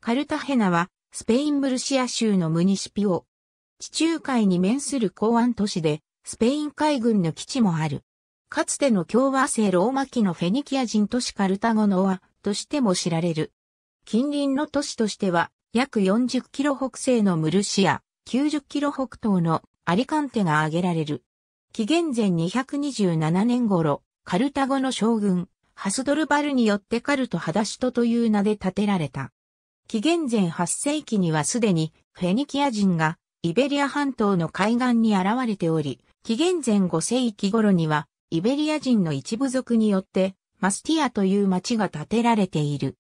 カルタヘナは、スペインムルシア州のムニシピオ。地中海に面する港湾都市で、スペイン海軍の基地もある。かつての共和制ローマ期のフェニキア人都市カルタゴノアとしても知られる。近隣の都市としては、約40キロ北西のムルシア、90キロ北東のアリカンテが挙げられる。紀元前227年頃、カルタゴの将軍、ハスドルバルによってカルト・ハダシトという名で建てられた。紀元前8世紀にはすでにフェニキア人がイベリア半島の海岸に現れており、紀元前5世紀頃にはイベリア人の一部族によってマスティアという町が建てられている。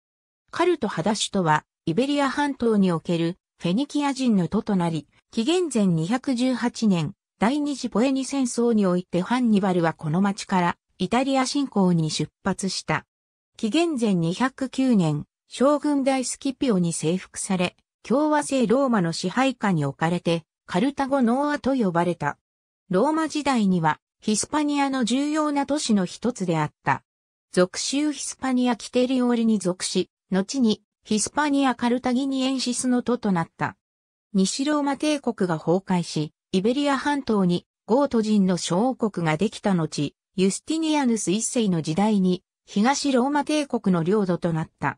カルト・ハダシュとはイベリア半島におけるフェニキア人の都となり、紀元前218年、第二次ポエニ戦争においてハンニバルはこの町からイタリア侵攻に出発した。紀元前209年、将軍大スキピオに征服され、共和制ローマの支配下に置かれて、カルタゴノーアと呼ばれた。ローマ時代には、ヒスパニアの重要な都市の一つであった。属州ヒスパニアキテリオリに属し、後にヒスパニアカルタギニエンシスの都となった。西ローマ帝国が崩壊し、イベリア半島にゴート人の小王国ができた後、ユスティニアヌス一世の時代に東ローマ帝国の領土となった。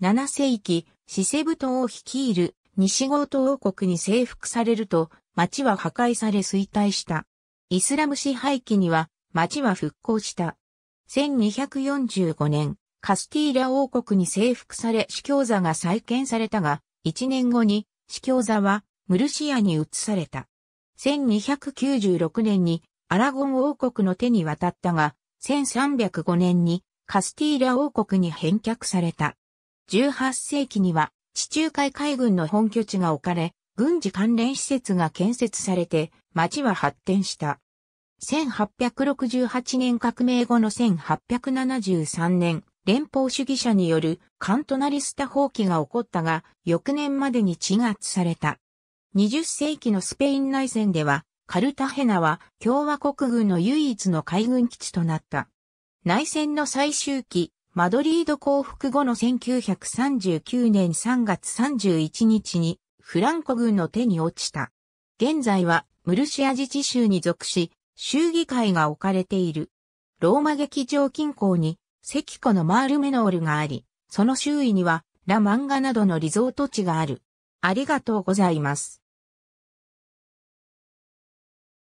7世紀、シセブ島を率いる西郷島王国に征服されると、町は破壊され衰退した。イスラム支配期には、町は復興した。1245年、カスティーラ王国に征服され司教座が再建されたが、1年後に司教座はムルシアに移された。1296年にアラゴン王国の手に渡ったが、1305年にカスティーラ王国に返却された。18世紀には地中海海軍の本拠地が置かれ、軍事関連施設が建設されて、町は発展した。1868年革命後の1873年、連邦主義者によるカントナリスタ放棄が起こったが、翌年までに鎮圧された。20世紀のスペイン内戦では、カルタヘナは共和国軍の唯一の海軍基地となった。内戦の最終期、マドリード降伏後の1939年3月31日にフランコ軍の手に落ちた。現在はムルシア自治州に属し、州議会が置かれている。ローマ劇場近郊に、セキコのマールメノールがあり、その周囲には、ラマンガなどのリゾート地がある。ありがとうございます。